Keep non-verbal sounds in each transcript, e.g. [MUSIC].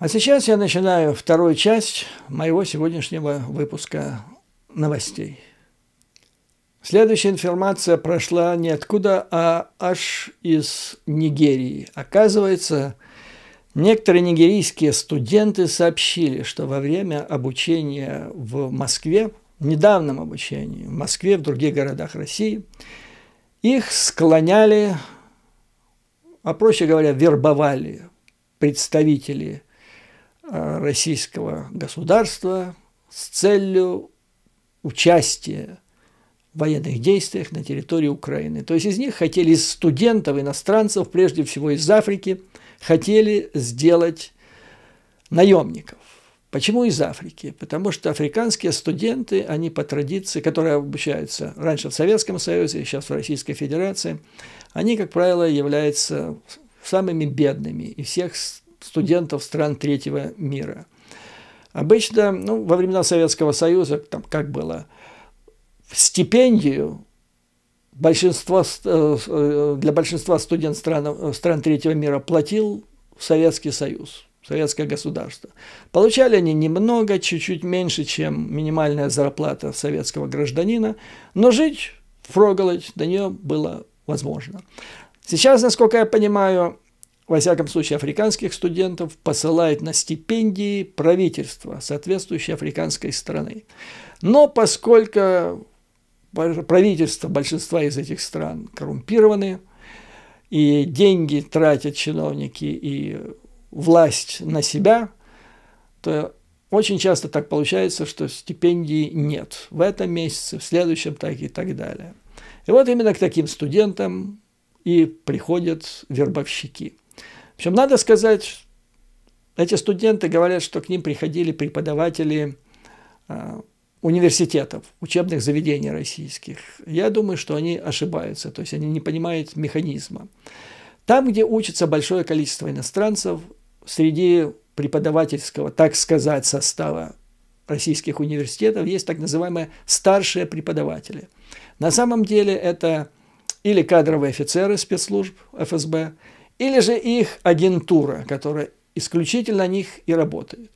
А сейчас я начинаю вторую часть моего сегодняшнего выпуска новостей. Следующая информация прошла не откуда, а аж из Нигерии. Оказывается, некоторые нигерийские студенты сообщили, что во время обучения в Москве, в недавнем обучении в Москве, в других городах России, их склоняли, а проще говоря, вербовали представители – Э, российского государства с целью участия в военных действиях на территории Украины. То есть из них хотели из студентов, иностранцев, прежде всего из Африки, хотели сделать наемников. Почему из Африки? Потому что африканские студенты, они по традиции, которые обучаются раньше в Советском Союзе, сейчас в Российской Федерации, они, как правило, являются самыми бедными из всех студентов стран третьего мира. Обычно, ну, во времена Советского Союза, там как было, стипендию большинства, э, э, для большинства студентов стран, э, стран третьего мира платил Советский Союз, советское государство. Получали они немного, чуть-чуть меньше, чем минимальная зарплата советского гражданина, но жить впроголодь до нее было возможно. Сейчас, насколько я понимаю, во всяком случае, африканских студентов посылает на стипендии правительство соответствующей африканской страны. Но поскольку правительства большинства из этих стран коррумпированы, и деньги тратят чиновники и власть на себя, то очень часто так получается, что стипендий нет в этом месяце, в следующем так и так далее. И вот именно к таким студентам и приходят вербовщики – причем надо сказать, эти студенты говорят, что к ним приходили преподаватели а, университетов, учебных заведений российских. Я думаю, что они ошибаются, то есть они не понимают механизма. Там, где учится большое количество иностранцев, среди преподавательского, так сказать, состава российских университетов есть так называемые старшие преподаватели. На самом деле это или кадровые офицеры спецслужб ФСБ, или же их агентура, которая исключительно на них и работает.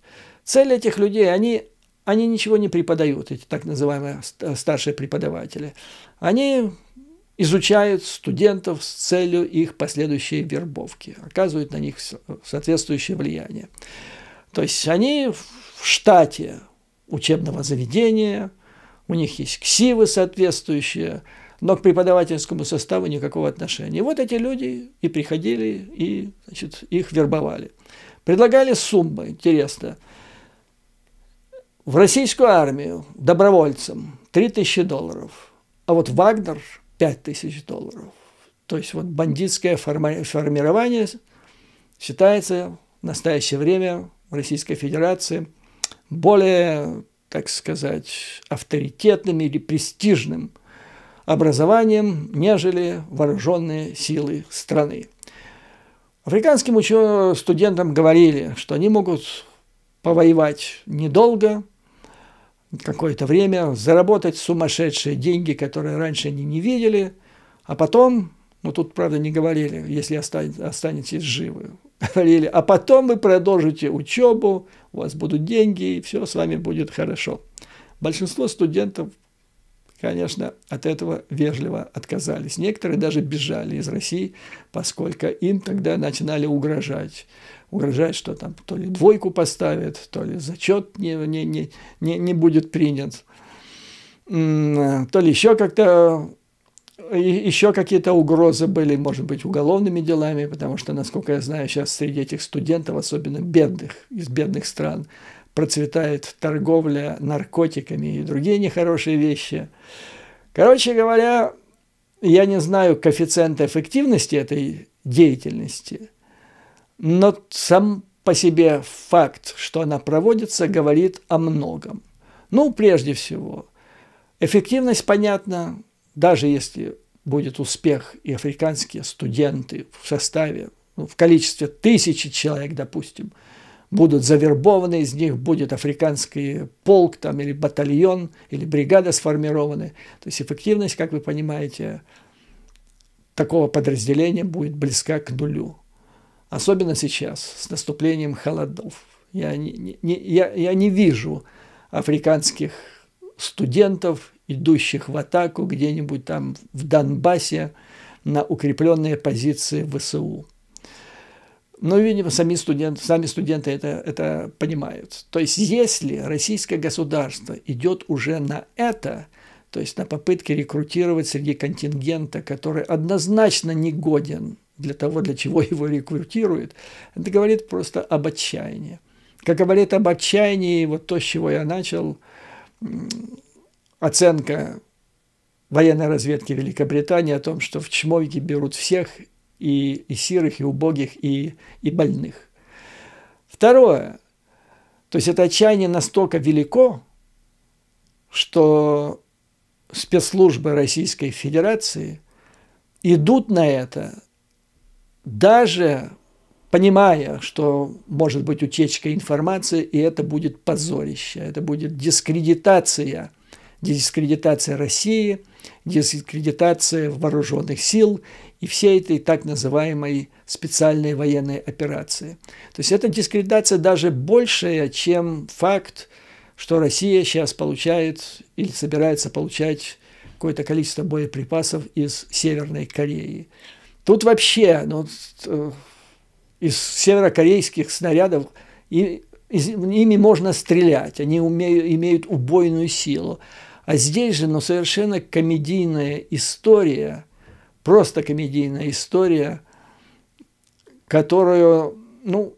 Цель этих людей, они, они ничего не преподают, эти так называемые э, старшие преподаватели. Они изучают студентов с целью их последующей вербовки, оказывают на них соответствующее влияние. То есть они в штате учебного заведения, у них есть ксивы соответствующие, но к преподавательскому составу никакого отношения. Вот эти люди и приходили, и значит, их вербовали. Предлагали суммы, интересно, в российскую армию добровольцам 3000 долларов, а вот Вагнер 5000 долларов. То есть вот бандитское форми формирование считается в настоящее время в Российской Федерации более, так сказать, авторитетным или престижным – образованием, нежели вооруженные силы страны. Африканским ученым, студентам говорили, что они могут повоевать недолго, какое-то время, заработать сумасшедшие деньги, которые раньше они не видели, а потом, ну тут, правда, не говорили, если останетесь живы, [LAUGHS] говорили, а потом вы продолжите учебу, у вас будут деньги, и все с вами будет хорошо. Большинство студентов конечно, от этого вежливо отказались. Некоторые даже бежали из России, поскольку им тогда начинали угрожать. Угрожать, что там то ли двойку поставят, то ли зачет не, не, не, не, не будет принят, то ли еще как-то еще какие-то угрозы были, может быть, уголовными делами, потому что, насколько я знаю, сейчас среди этих студентов, особенно бедных, из бедных стран, процветает торговля наркотиками и другие нехорошие вещи. Короче говоря, я не знаю коэффициент эффективности этой деятельности, но сам по себе факт, что она проводится, говорит о многом. Ну, прежде всего, эффективность понятна, даже если будет успех, и африканские студенты в составе, ну, в количестве тысячи человек, допустим, – будут завербованы, из них будет африканский полк там, или батальон, или бригада сформированы. То есть эффективность, как вы понимаете, такого подразделения будет близка к нулю. Особенно сейчас, с наступлением холодов. Я не, не, я, я не вижу африканских студентов, идущих в атаку где-нибудь там в Донбассе на укрепленные позиции ВСУ. Но, ну, видимо, сами студенты, сами студенты это, это понимают. То есть, если российское государство идет уже на это, то есть на попытки рекрутировать среди контингента, который однозначно не годен для того, для чего его рекрутируют, это говорит просто об отчаянии. Как говорит об отчаянии, вот то, с чего я начал, оценка военной разведки Великобритании о том, что в чмовики берут всех и, и сирых, и убогих, и, и больных. Второе. То есть это отчаяние настолько велико, что спецслужбы Российской Федерации идут на это, даже понимая, что может быть утечка информации, и это будет позорище, это будет дискредитация – дискредитация России, дискредитация вооруженных сил и всей этой так называемой специальной военной операции. То есть эта дискредитация даже большая, чем факт, что Россия сейчас получает или собирается получать какое-то количество боеприпасов из Северной Кореи. Тут вообще ну, э, из северокорейских снарядов и, из, ими можно стрелять, они умеют, имеют убойную силу. А здесь же, ну, совершенно комедийная история, просто комедийная история, которую, ну,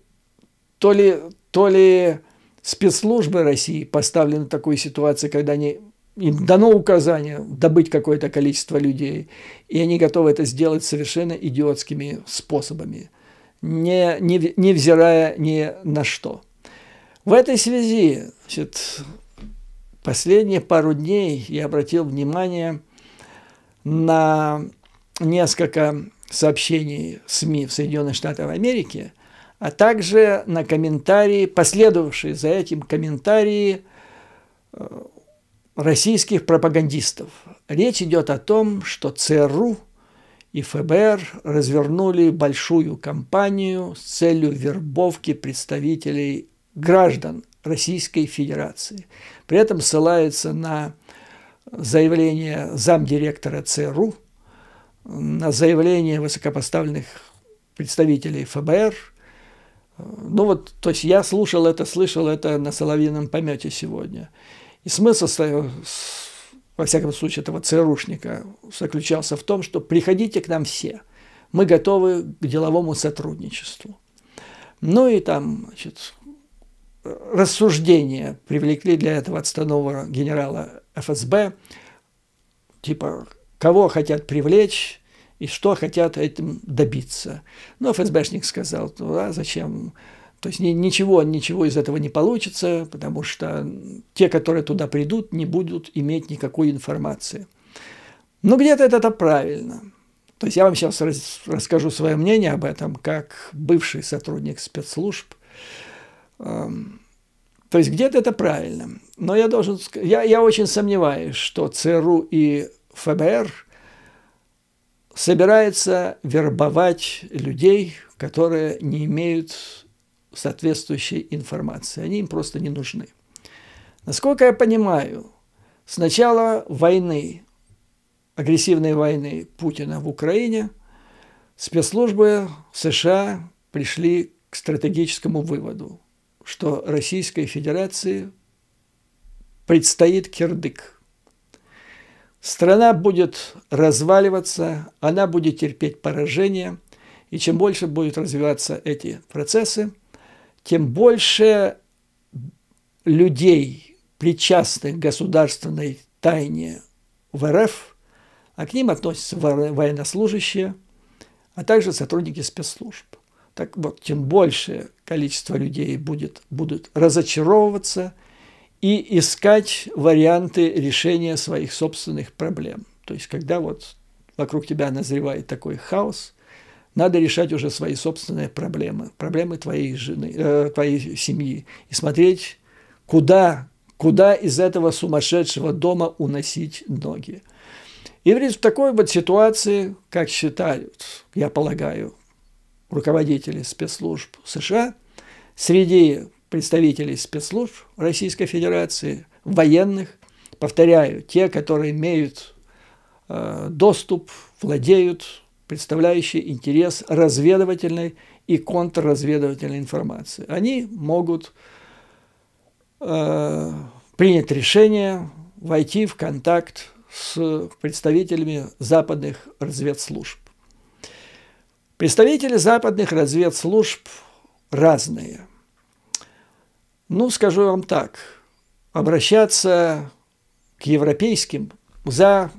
то ли, то ли спецслужбы России поставлены в такую ситуацию, когда они им дано указание добыть какое-то количество людей, и они готовы это сделать совершенно идиотскими способами, не, не, невзирая ни на что. В этой связи значит, Последние пару дней я обратил внимание на несколько сообщений СМИ в Соединенных Штатах Америки, а также на комментарии, последовавшие за этим комментарии э, российских пропагандистов. Речь идет о том, что ЦРУ и ФБР развернули большую кампанию с целью вербовки представителей граждан Российской Федерации. При этом ссылается на заявление замдиректора ЦРУ, на заявление высокопоставленных представителей ФБР. Ну вот, то есть я слушал это, слышал это на соловьином помете сегодня. И смысл, во всяком случае, этого ЦРУшника заключался в том, что приходите к нам все, мы готовы к деловому сотрудничеству. Ну и там, значит, рассуждения привлекли для этого отставного генерала ФСБ, типа, кого хотят привлечь и что хотят этим добиться. Но ФСБшник сказал, ну а зачем? То есть ничего, ничего из этого не получится, потому что те, которые туда придут, не будут иметь никакой информации. Но где-то это правильно. То есть я вам сейчас расскажу свое мнение об этом, как бывший сотрудник спецслужб. Эм, то есть где-то это правильно. Но я должен я, я очень сомневаюсь, что ЦРУ и ФБР собираются вербовать людей, которые не имеют соответствующей информации. Они им просто не нужны. Насколько я понимаю, с начала войны, агрессивной войны Путина в Украине, спецслужбы США пришли к стратегическому выводу – что Российской Федерации предстоит кирдык. Страна будет разваливаться, она будет терпеть поражение, и чем больше будут развиваться эти процессы, тем больше людей, причастных к государственной тайне в РФ, а к ним относятся военнослужащие, а также сотрудники спецслужб. Так вот, тем большее количество людей будет, будут разочаровываться и искать варианты решения своих собственных проблем. То есть, когда вот вокруг тебя назревает такой хаос, надо решать уже свои собственные проблемы, проблемы твоей жены, э, твоей семьи, и смотреть, куда, куда из этого сумасшедшего дома уносить ноги. И в такой вот ситуации, как считают, я полагаю, руководителей спецслужб США, среди представителей спецслужб Российской Федерации, военных, повторяю, те, которые имеют э, доступ, владеют, представляющие интерес разведывательной и контрразведывательной информации. Они могут э, принять решение войти в контакт с представителями западных разведслужб. Представители западных разведслужб разные. Ну, скажу вам так, обращаться к европейским, за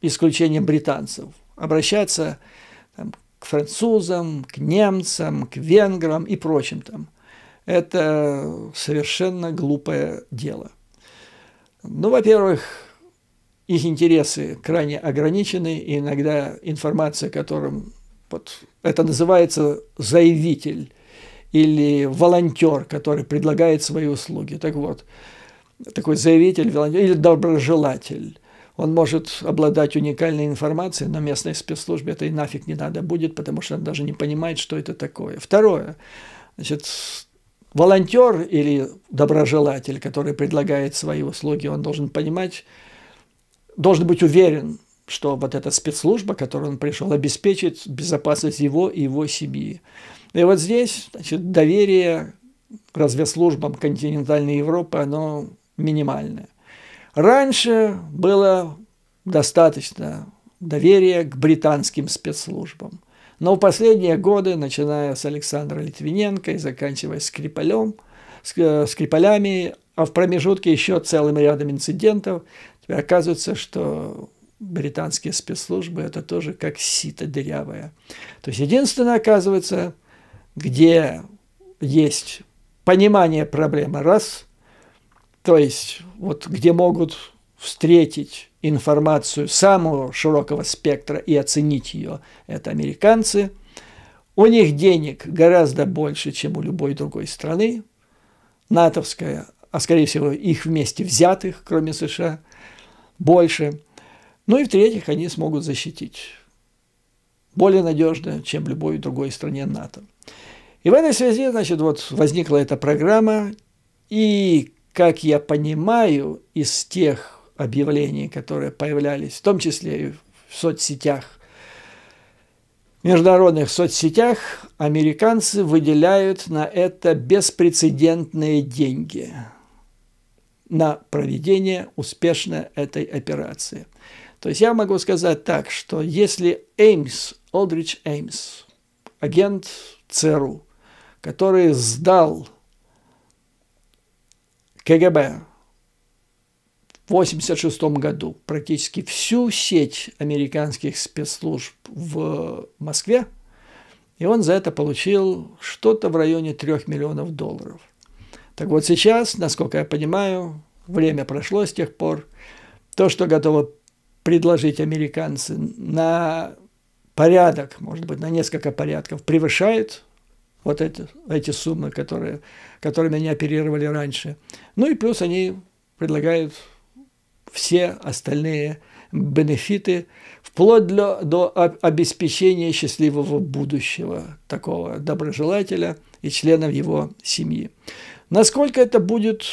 исключением британцев, обращаться там, к французам, к немцам, к венграм и прочим там. Это совершенно глупое дело. Ну, во-первых, их интересы крайне ограничены, и иногда информация, которую вот это называется заявитель или волонтер, который предлагает свои услуги. Так вот, такой заявитель, волонтер или доброжелатель. Он может обладать уникальной информацией, но местной спецслужбе это и нафиг не надо будет, потому что он даже не понимает, что это такое. Второе. Значит, волонтер или доброжелатель, который предлагает свои услуги, он должен понимать, должен быть уверен, что вот эта спецслужба, которую он пришел, обеспечит безопасность его и его семьи. И вот здесь значит, доверие к разведслужбам континентальной Европы, оно минимальное. Раньше было достаточно доверия к британским спецслужбам. Но в последние годы, начиная с Александра Литвиненко и заканчивая Скрипалем, Скрипалями, а в промежутке еще целым рядом инцидентов, оказывается, что британские спецслужбы – это тоже как сито дырявое. То есть единственное, оказывается, где есть понимание проблемы – раз, то есть вот где могут встретить информацию самого широкого спектра и оценить ее – это американцы. У них денег гораздо больше, чем у любой другой страны. НАТОвская, а скорее всего их вместе взятых, кроме США, больше – ну и в-третьих, они смогут защитить. Более надежно, чем в любой другой стране НАТО. И в этой связи, значит, вот возникла эта программа, и, как я понимаю, из тех объявлений, которые появлялись, в том числе и в соцсетях, в международных соцсетях, американцы выделяют на это беспрецедентные деньги на проведение успешно этой операции – то есть я могу сказать так, что если Эймс, Олдрич Эймс, агент ЦРУ, который сдал КГБ в 1986 году практически всю сеть американских спецслужб в Москве, и он за это получил что-то в районе 3 миллионов долларов. Так вот сейчас, насколько я понимаю, время прошло с тех пор, то, что готово предложить американцы на порядок, может быть, на несколько порядков превышает вот эти, эти суммы, которые, которыми они оперировали раньше. Ну и плюс они предлагают все остальные бенефиты, вплоть до, до обеспечения счастливого будущего такого доброжелателя и членов его семьи. Насколько это будет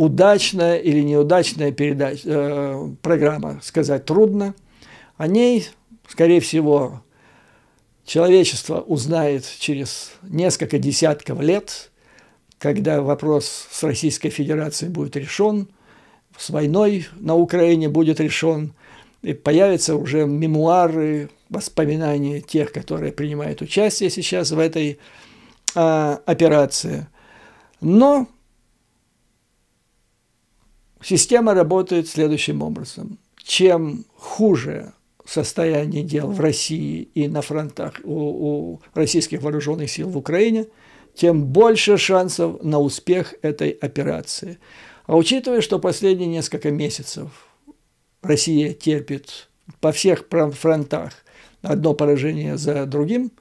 удачная или неудачная передач э, программа, сказать трудно. О ней, скорее всего, человечество узнает через несколько десятков лет, когда вопрос с Российской Федерацией будет решен, с войной на Украине будет решен, и появятся уже мемуары, воспоминания тех, которые принимают участие сейчас в этой э, операции. Но Система работает следующим образом. Чем хуже состояние дел в России и на фронтах у, у российских вооруженных сил в Украине, тем больше шансов на успех этой операции. А учитывая, что последние несколько месяцев Россия терпит по всех фронтах одно поражение за другим,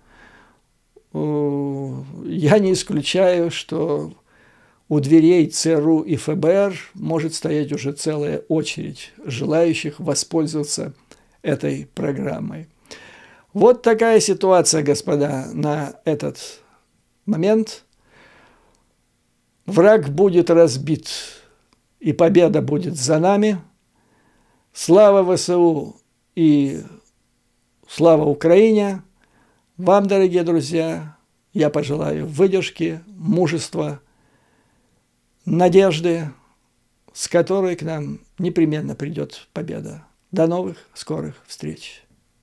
э, я не исключаю, что у дверей ЦРУ и ФБР может стоять уже целая очередь желающих воспользоваться этой программой. Вот такая ситуация, господа, на этот момент. Враг будет разбит, и победа будет за нами. Слава ВСУ и слава Украине! Вам, дорогие друзья, я пожелаю выдержки, мужества – надежды, с которой к нам непременно придет победа. До новых скорых встреч!